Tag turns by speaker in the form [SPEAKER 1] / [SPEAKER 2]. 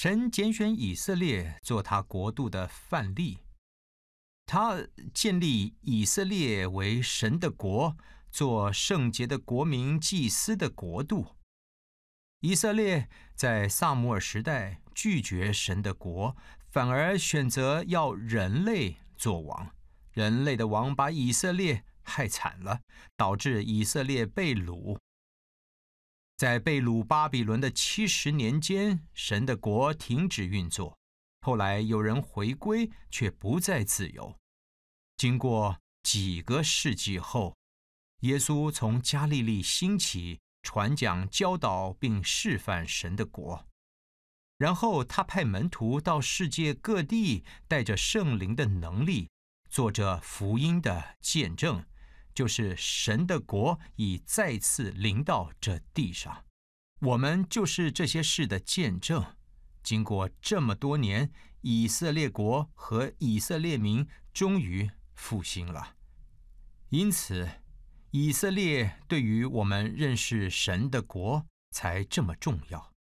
[SPEAKER 1] 神拣选以色列做他国度的范例，他建立以色列为神的国，做圣洁的国民、祭司的国度。以色列在萨姆尔时代拒绝神的国，反而选择要人类做王，人类的王把以色列害惨了，导致以色列被掳。在被掳巴比伦的七十年间，神的国停止运作。后来有人回归，却不再自由。经过几个世纪后，耶稣从加利利兴起，传讲、教导并示范神的国。然后他派门徒到世界各地，带着圣灵的能力，做着福音的见证。就是神的国已再次临到这地上，我们就是这些事的见证。经过这么多年，以色列国和以色列民终于复兴了。因此，以色列对于我们认识神的国才这么重要。